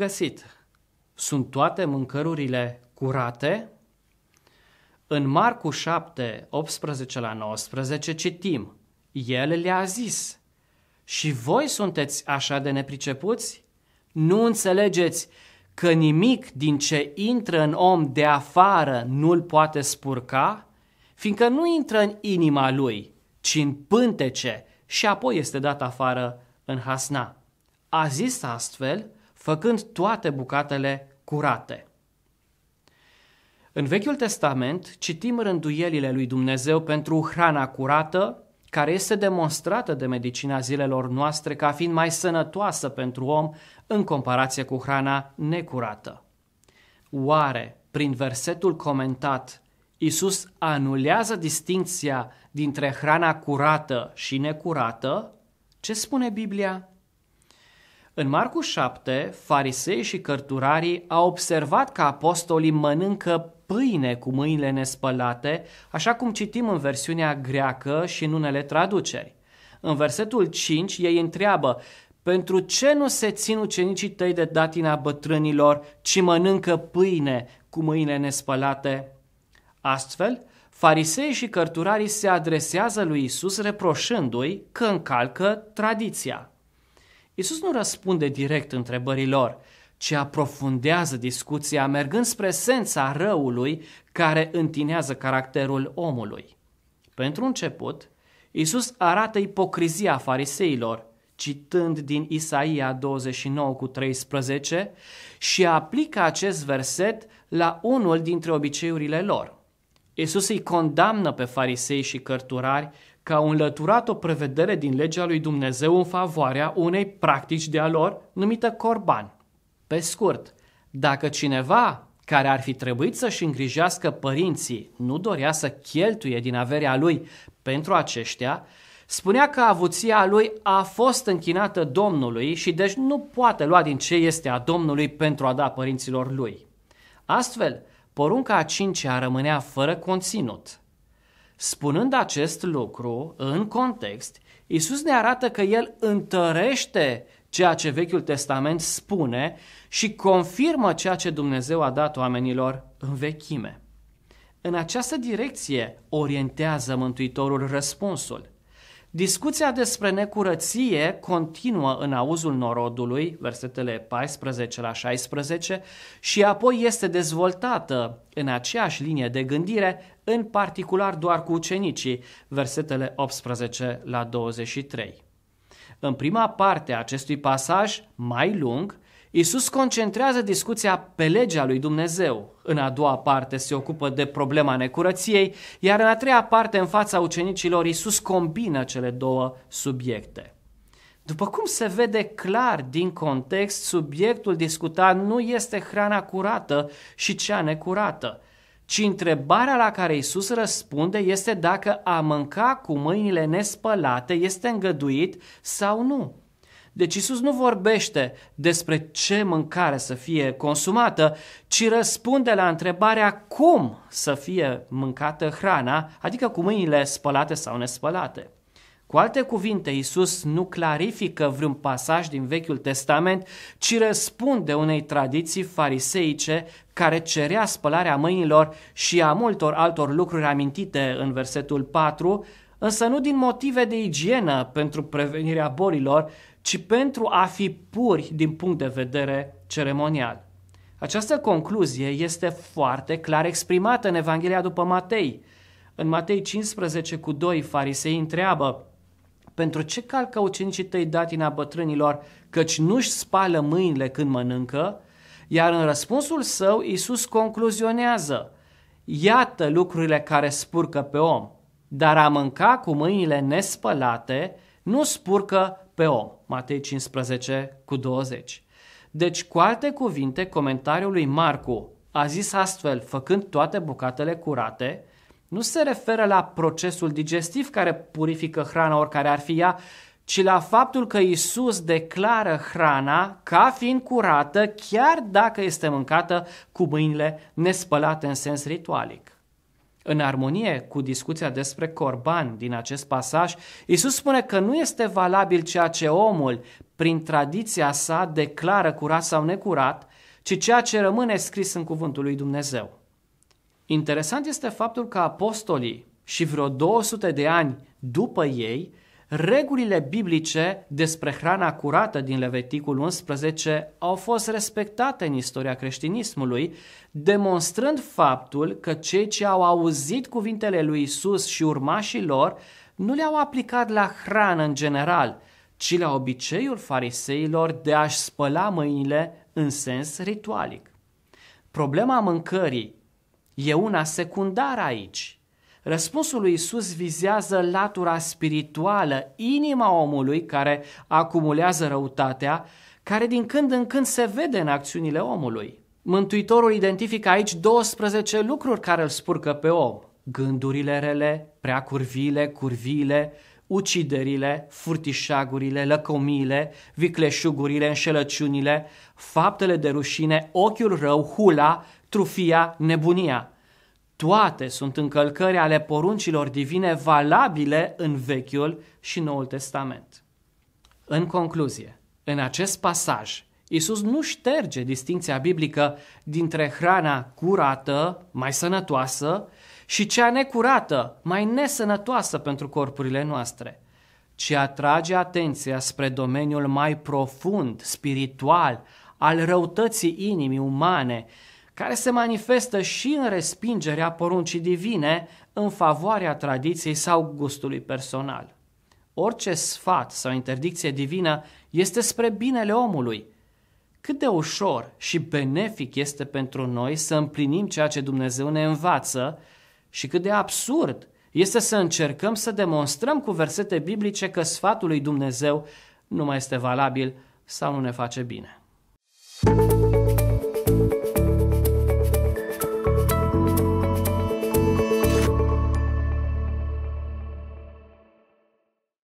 găsit. Sunt toate mâncărurile curate? În Marcu 7, 18 la 19 citim, El le-a zis, și voi sunteți așa de nepricepuți? Nu înțelegeți că nimic din ce intră în om de afară nu-l poate spurca? Fiindcă nu intră în inima lui, ci în pântece și apoi este dat afară în hasna. A zis astfel făcând toate bucatele curate. În Vechiul Testament citim rânduielile lui Dumnezeu pentru hrana curată, care este demonstrată de medicina zilelor noastre ca fiind mai sănătoasă pentru om în comparație cu hrana necurată. Oare, prin versetul comentat, Isus anulează distinția dintre hrana curată și necurată? Ce spune Biblia? În Marcu 7, farisei și cărturarii au observat că apostolii mănâncă pâine cu mâinile nespălate, așa cum citim în versiunea greacă și în unele traduceri. În versetul 5 ei întreabă, pentru ce nu se țin ucenicii tăi de datina bătrânilor, ci mănâncă pâine cu mâinile nespălate? Astfel, farisei și cărturarii se adresează lui Isus reproșându-i că încalcă tradiția. Iisus nu răspunde direct întrebărilor, ci aprofundează discuția mergând spre esența răului care întinează caracterul omului. Pentru început, Iisus arată ipocrizia fariseilor, citând din Isaia 29 cu 13 și aplică acest verset la unul dintre obiceiurile lor – Iisus îi condamnă pe farisei și cărturari că au înlăturat o prevedere din legea lui Dumnezeu în favoarea unei practici de-a lor numită corban. Pe scurt, dacă cineva care ar fi trebuit să-și îngrijească părinții nu dorea să cheltuie din averea lui pentru aceștia, spunea că avuția lui a fost închinată Domnului și deci nu poate lua din ce este a Domnului pentru a da părinților lui. Astfel, porunca a cincea rămânea fără conținut. Spunând acest lucru în context, Isus ne arată că El întărește ceea ce Vechiul Testament spune și confirmă ceea ce Dumnezeu a dat oamenilor în vechime. În această direcție orientează Mântuitorul răspunsul. Discuția despre necurăție continuă în auzul norodului, versetele 14 la 16, și apoi este dezvoltată în aceeași linie de gândire, în particular doar cu ucenicii, versetele 18 la 23. În prima parte a acestui pasaj, mai lung, Isus concentrează discuția pe legea lui Dumnezeu. În a doua parte se ocupă de problema necurăției, iar în a treia parte, în fața ucenicilor, Isus combină cele două subiecte. După cum se vede clar din context, subiectul discutat nu este hrana curată și cea necurată, ci întrebarea la care Isus răspunde este dacă a mânca cu mâinile nespălate este îngăduit sau nu. Deci Isus nu vorbește despre ce mâncare să fie consumată, ci răspunde la întrebarea cum să fie mâncată hrana, adică cu mâinile spălate sau nespălate. Cu alte cuvinte, Isus nu clarifică vreun pasaj din Vechiul Testament, ci răspunde unei tradiții fariseice care cerea spălarea mâinilor și a multor altor lucruri amintite în versetul 4, însă nu din motive de igienă pentru prevenirea bolilor, ci pentru a fi puri din punct de vedere ceremonial. Această concluzie este foarte clar exprimată în Evanghelia după Matei. În Matei 15 cu 2, farisei întreabă, pentru ce calcă ucenicii tăi datina bătrânilor, căci nu-și spală mâinile când mănâncă? Iar în răspunsul său, Iisus concluzionează, iată lucrurile care spurcă pe om, dar a mânca cu mâinile nespălate nu spurcă pe om. Matei 15 cu 20. Deci, cu alte cuvinte, comentariul lui Marcu a zis astfel, făcând toate bucatele curate, nu se referă la procesul digestiv care purifică hrana oricare ar fi ea, ci la faptul că Isus declară hrana ca fiind curată chiar dacă este mâncată cu mâinile nespălate în sens ritualic. În armonie cu discuția despre corban din acest pasaj, Isus spune că nu este valabil ceea ce omul, prin tradiția sa, declară curat sau necurat, ci ceea ce rămâne scris în cuvântul lui Dumnezeu. Interesant este faptul că apostolii și vreo 200 de ani după ei regulile biblice despre hrana curată din Leviticul 11 au fost respectate în istoria creștinismului, demonstrând faptul că cei ce au auzit cuvintele lui Isus și urmașii lor nu le-au aplicat la hrană în general, ci la obiceiul fariseilor de a-și spăla mâinile în sens ritualic. Problema mâncării e una secundară aici – Răspunsul lui Isus vizează latura spirituală, inima omului care acumulează răutatea, care din când în când se vede în acțiunile omului. Mântuitorul identifică aici 12 lucruri care îl spurcă pe om. Gândurile rele, prea curvile, curvile, uciderile, furtișagurile, lăcomiile, vicleșugurile, înșelăciunile, faptele de rușine, ochiul rău, hula, trufia, nebunia. Toate sunt încălcări ale poruncilor divine valabile în Vechiul și Noul Testament. În concluzie, în acest pasaj, Isus nu șterge distinția biblică dintre hrana curată, mai sănătoasă, și cea necurată, mai nesănătoasă pentru corpurile noastre, ci atrage atenția spre domeniul mai profund, spiritual, al răutății inimii umane, care se manifestă și în respingerea poruncii divine în favoarea tradiției sau gustului personal. Orice sfat sau interdicție divină este spre binele omului. Cât de ușor și benefic este pentru noi să împlinim ceea ce Dumnezeu ne învață și cât de absurd este să încercăm să demonstrăm cu versete biblice că sfatul lui Dumnezeu nu mai este valabil sau nu ne face bine.